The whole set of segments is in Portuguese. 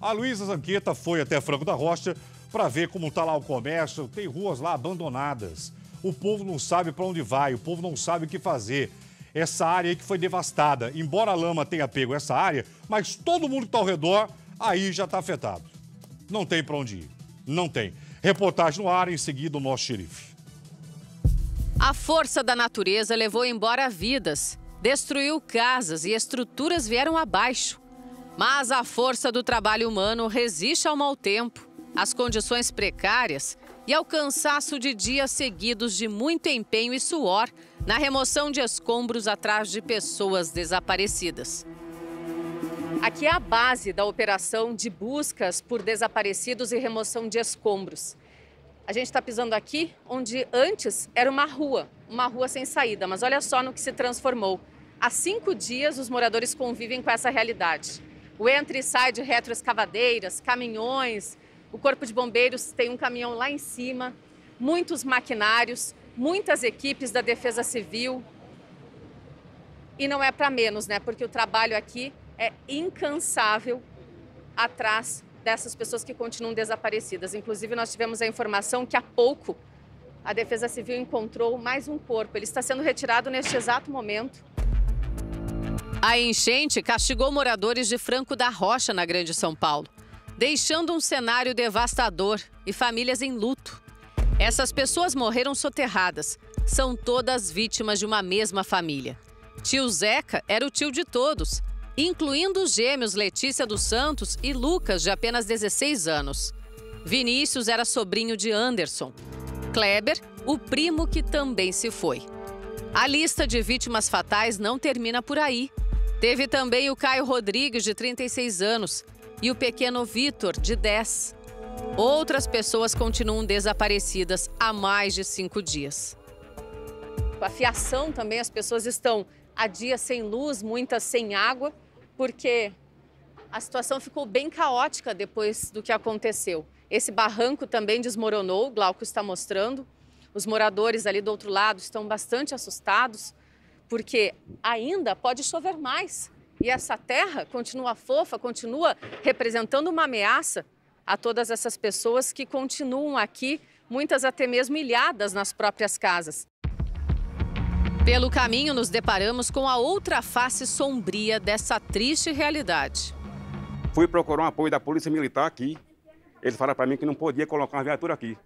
A Luísa Zanqueta foi até Franco da Rocha para ver como está lá o comércio. Tem ruas lá abandonadas. O povo não sabe para onde vai, o povo não sabe o que fazer. Essa área aí que foi devastada, embora a lama tenha pego essa área, mas todo mundo que está ao redor aí já está afetado. Não tem para onde ir. Não tem. Reportagem no ar, em seguida o nosso xerife. A força da natureza levou embora vidas, destruiu casas e estruturas vieram abaixo. Mas a força do trabalho humano resiste ao mau tempo, às condições precárias e ao cansaço de dias seguidos de muito empenho e suor na remoção de escombros atrás de pessoas desaparecidas. Aqui é a base da operação de buscas por desaparecidos e remoção de escombros. A gente está pisando aqui onde antes era uma rua, uma rua sem saída, mas olha só no que se transformou. Há cinco dias, os moradores convivem com essa realidade o entra e sai de retroescavadeiras, caminhões. O Corpo de Bombeiros tem um caminhão lá em cima, muitos maquinários, muitas equipes da Defesa Civil. E não é para menos, né? Porque o trabalho aqui é incansável atrás dessas pessoas que continuam desaparecidas. Inclusive, nós tivemos a informação que há pouco a Defesa Civil encontrou mais um corpo. Ele está sendo retirado neste exato momento. A enchente castigou moradores de Franco da Rocha, na Grande São Paulo, deixando um cenário devastador e famílias em luto. Essas pessoas morreram soterradas. São todas vítimas de uma mesma família. Tio Zeca era o tio de todos, incluindo os gêmeos Letícia dos Santos e Lucas, de apenas 16 anos. Vinícius era sobrinho de Anderson. Kleber, o primo que também se foi. A lista de vítimas fatais não termina por aí. Teve também o Caio Rodrigues, de 36 anos, e o pequeno Vitor, de 10. Outras pessoas continuam desaparecidas há mais de cinco dias. A fiação também, as pessoas estão há dias sem luz, muitas sem água, porque a situação ficou bem caótica depois do que aconteceu. Esse barranco também desmoronou, o Glauco está mostrando. Os moradores ali do outro lado estão bastante assustados porque ainda pode chover mais e essa terra continua fofa, continua representando uma ameaça a todas essas pessoas que continuam aqui, muitas até mesmo ilhadas nas próprias casas. Pelo caminho, nos deparamos com a outra face sombria dessa triste realidade. Fui procurar um apoio da Polícia Militar aqui. Eles falaram para mim que não podia colocar uma viatura aqui.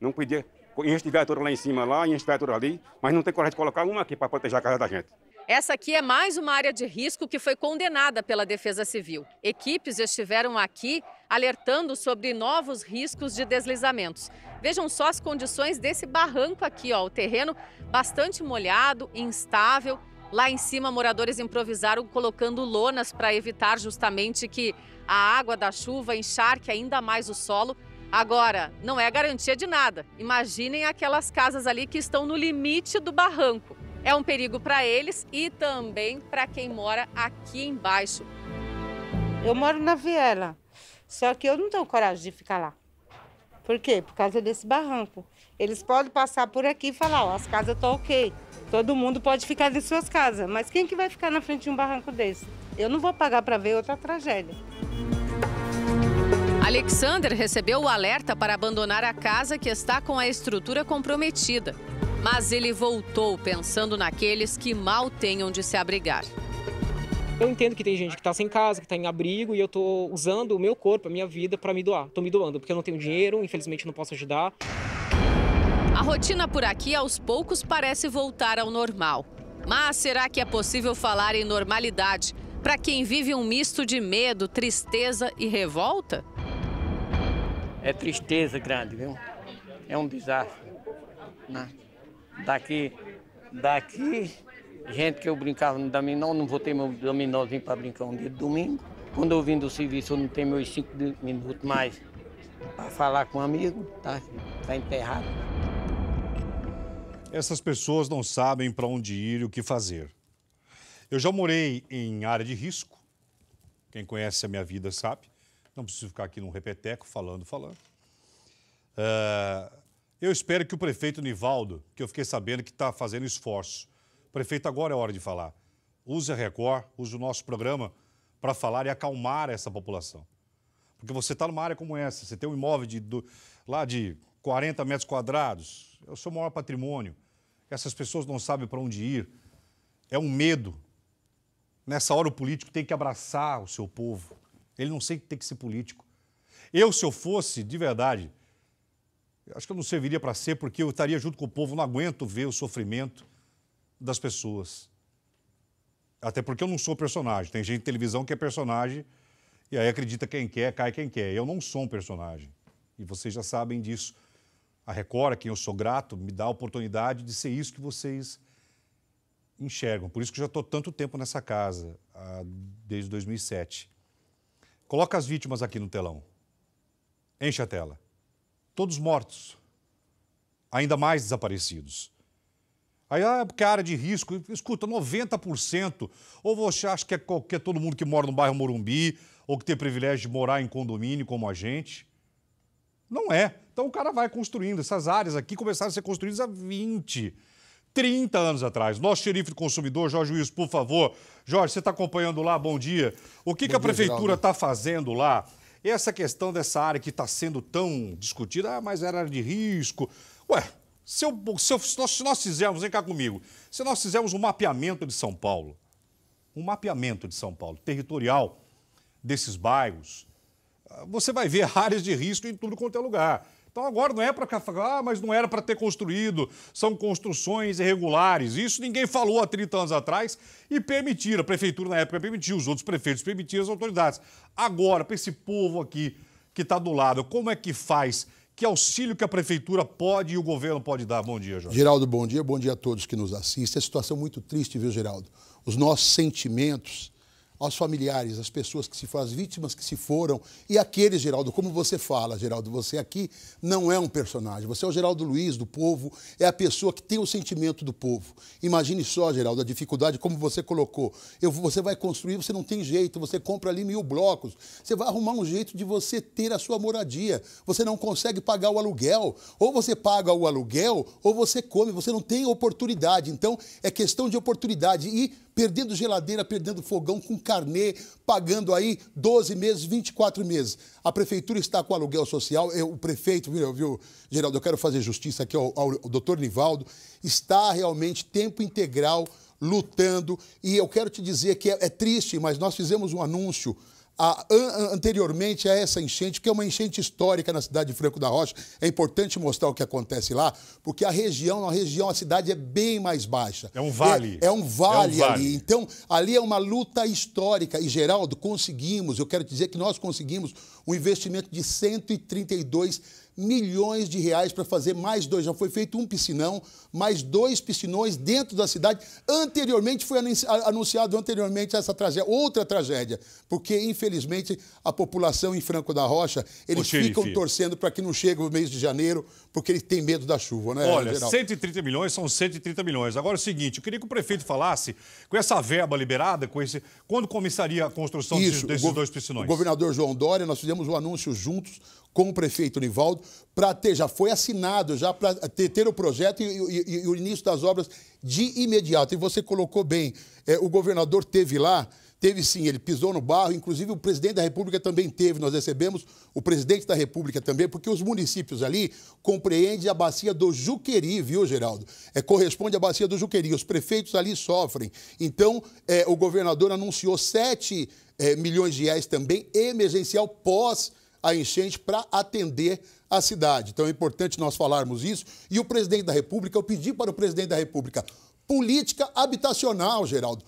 Não podia enche de viatura lá em cima, lá, enche de viatura ali, mas não tem coragem de colocar uma aqui para proteger a casa da gente. Essa aqui é mais uma área de risco que foi condenada pela Defesa Civil. Equipes estiveram aqui alertando sobre novos riscos de deslizamentos. Vejam só as condições desse barranco aqui, ó, o terreno bastante molhado, instável. Lá em cima, moradores improvisaram colocando lonas para evitar justamente que a água da chuva encharque ainda mais o solo Agora, não é garantia de nada. Imaginem aquelas casas ali que estão no limite do barranco. É um perigo para eles e também para quem mora aqui embaixo. Eu moro na viela, só que eu não tenho coragem de ficar lá. Por quê? Por causa desse barranco. Eles podem passar por aqui e falar, ó, as casas estão ok. Todo mundo pode ficar em suas casas, mas quem que vai ficar na frente de um barranco desse? Eu não vou pagar para ver outra tragédia. Alexander recebeu o alerta para abandonar a casa que está com a estrutura comprometida. Mas ele voltou pensando naqueles que mal tenham de se abrigar. Eu entendo que tem gente que está sem casa, que está em abrigo, e eu estou usando o meu corpo, a minha vida, para me doar. Estou me doando, porque eu não tenho dinheiro, infelizmente não posso ajudar. A rotina por aqui, aos poucos, parece voltar ao normal. Mas será que é possível falar em normalidade para quem vive um misto de medo, tristeza e revolta? é tristeza grande, viu? É um desastre. Né? Daqui, daqui, gente que eu brincava no dominó, não vou ter meu dominózinho para brincar um dia de domingo. Quando eu vim do serviço, eu não tenho meus cinco minutos mais para falar com um amigo, tá, Está enterrado. Essas pessoas não sabem para onde ir e o que fazer. Eu já morei em área de risco. Quem conhece a minha vida sabe. Não preciso ficar aqui num repeteco falando, falando. Uh, eu espero que o prefeito Nivaldo, que eu fiquei sabendo que está fazendo esforço, prefeito, agora é hora de falar. Use a Record, use o nosso programa para falar e acalmar essa população. Porque você está numa área como essa, você tem um imóvel de, do, lá de 40 metros quadrados, é o seu maior patrimônio. Essas pessoas não sabem para onde ir. É um medo. Nessa hora, o político tem que abraçar o seu povo. Ele não sei que tem que ser político. Eu, se eu fosse, de verdade, acho que eu não serviria para ser, porque eu estaria junto com o povo, não aguento ver o sofrimento das pessoas. Até porque eu não sou personagem. Tem gente de televisão que é personagem e aí acredita quem quer, cai quem quer. Eu não sou um personagem. E vocês já sabem disso. A Record, a quem eu sou grato, me dá a oportunidade de ser isso que vocês enxergam. Por isso que eu já estou tanto tempo nessa casa, ah, desde 2007. Coloca as vítimas aqui no telão. Enche a tela. Todos mortos. Ainda mais desaparecidos. Aí, ah, porque a área de risco, escuta, 90%. Ou você acha que é qualquer todo mundo que mora no bairro Morumbi, ou que tem privilégio de morar em condomínio como a gente? Não é. Então o cara vai construindo. Essas áreas aqui começaram a ser construídas há 20, 30 anos atrás. Nosso xerife do consumidor, Jorge Wilson, por favor. Jorge, você está acompanhando lá, bom dia. O que, a prefeitura está fazendo lá? Essa questão dessa área que está sendo tão discutida, ah, mas era área de risco. Ué, se, eu, se, eu, se, nós, fizermos, vem cá comigo, se nós fizermos um mapeamento de São Paulo, um mapeamento de São Paulo, territorial desses bairros, ah, você vai ver áreas de risco em tudo quanto é lugar. Então agora não é para falar, ah, mas não era para ter construído, são construções irregulares. Isso ninguém falou há 30 anos atrás e permitiram, a prefeitura na época permitiu, os outros prefeitos permitiram, as autoridades. Agora, para esse povo aqui que está do lado, como é que faz? Que auxílio que a prefeitura pode e o governo pode dar? Bom dia, Jorge. Geraldo, bom dia, bom dia a todos que nos assistem. É situação muito triste, viu, Geraldo? Os nossos sentimentos aos familiares, às pessoas que se foram, às vítimas que se foram. E aquele, Geraldo, como você fala, Geraldo, você aqui não é um personagem. Você é o Geraldo Luiz do povo, é a pessoa que tem o sentimento do povo. Imagine só, Geraldo, a dificuldade, como você colocou. Eu, você vai construir, você não tem jeito, você compra ali mil blocos, você vai arrumar um jeito de você ter a sua moradia. Você não consegue pagar o aluguel. Ou você paga o aluguel, ou você come, você não tem oportunidade. Então, é questão de oportunidade. E perdendo geladeira, perdendo fogão, com carnê, pagando aí 12 meses, 24 meses. A prefeitura está com aluguel social, eu, o prefeito, viu, viu, Geraldo, eu quero fazer justiça aqui ao, ao, ao doutor Nivaldo, está realmente tempo integral lutando. E eu quero te dizer que é, é triste, mas nós fizemos um anúncio a, anteriormente a essa enchente, que é uma enchente histórica na cidade de Franco da Rocha. É importante mostrar o que acontece lá, porque a região, a região, a cidade é bem mais baixa. É um vale. É, é, um, vale é um vale ali. Então, ali é uma luta histórica. E, Geraldo, conseguimos, eu quero dizer que nós conseguimos um investimento de 132 milhões de reais para fazer mais dois. Já foi feito um piscinão, mais dois piscinões dentro da cidade. Anteriormente foi anunciado anteriormente essa tragédia, outra tragédia, porque infelizmente a população em Franco da Rocha, eles xerife. ficam torcendo para que não chegue o mês de janeiro, porque eles têm medo da chuva, né? Olha, geral? 130 milhões são 130 milhões. Agora é o seguinte, eu queria que o prefeito falasse com essa verba liberada, com esse quando começaria a construção Isso, desses, desses dois piscinões. O governador João Dória, nós fizemos o um anúncio juntos com o prefeito Nivaldo para ter, já foi assinado, já para ter, ter, o projeto e, e, e, o início das obras de imediato. E você colocou bem, é, o governador teve lá, teve sim, ele pisou no barro, inclusive o presidente da República também teve, nós recebemos o presidente da República também, porque os municípios ali compreendem a bacia do Juqueri, viu, Geraldo? É, corresponde à bacia do Juqueri, os prefeitos ali sofrem. Então, é, o governador anunciou 7 é, milhões de reais também, emergencial pós a enchente para atender a cidade. Então é importante nós falarmos isso. E o presidente da República, eu pedi para o presidente da República política habitacional, Geraldo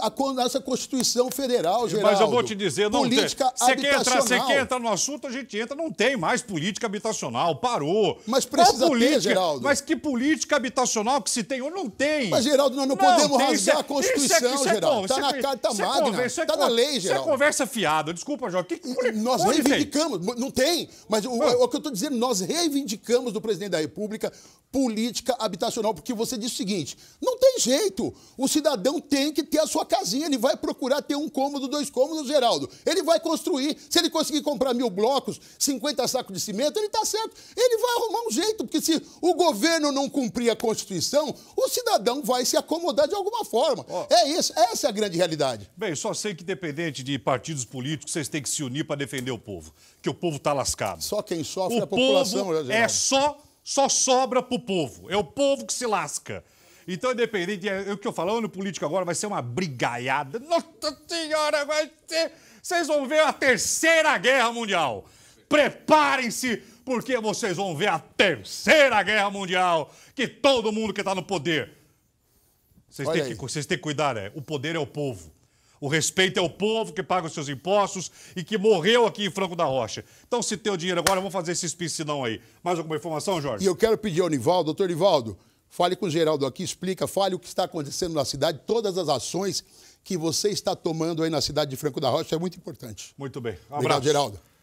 a nossa Constituição Federal, Geraldo. Mas eu vou te dizer, não política tem. Você quer, entrar, você quer entrar no assunto, a gente entra. Não tem mais política habitacional, parou. Mas precisa política, ter, Geraldo. Mas que política habitacional que se tem ou não tem? Mas, Geraldo, nós não, não podemos tem, rasgar é, a é Constituição, isso é, Geraldo. Está é, na carta isso é magna, está na lei, Geraldo. Isso é, tá é conversa fiada. Desculpa, Jorge. Que, nós reivindicamos, tem? não tem. Mas o, ah. o que eu estou dizendo, nós reivindicamos do presidente da República política habitacional, porque você disse o seguinte, não tem jeito. O cidadão tem que ter a sua casinha, ele vai procurar ter um cômodo, dois cômodos, Geraldo. Ele vai construir. Se ele conseguir comprar mil blocos, 50 sacos de cimento, ele está certo. Ele vai arrumar um jeito, porque se o governo não cumprir a Constituição, o cidadão vai se acomodar de alguma forma. Oh. É isso, essa é a grande realidade. Bem, só sei que independente de partidos políticos, vocês têm que se unir para defender o povo, que o povo está lascado. Só quem sofre o é a população. Povo né, é só, só sobra para o povo. É o povo que se lasca. Então, independente, é, é, o que eu falo, ano político agora vai ser uma brigaiada. Nossa Senhora, vai ser. Vocês vão ver a Terceira Guerra Mundial. Preparem-se, porque vocês vão ver a Terceira Guerra Mundial, que todo mundo que está no poder. Vocês têm, que, vocês têm que cuidar, é. O poder é o povo. O respeito é o povo que paga os seus impostos e que morreu aqui em Franco da Rocha. Então, se tem o dinheiro agora, vamos fazer esse piscinão aí. Mais alguma informação, Jorge? E eu quero pedir ao Nivaldo, doutor Nivaldo, Fale com o Geraldo aqui, explica, fale o que está acontecendo na cidade, todas as ações que você está tomando aí na cidade de Franco da Rocha é muito importante. Muito bem. Um Obrigado, abraço. Geraldo.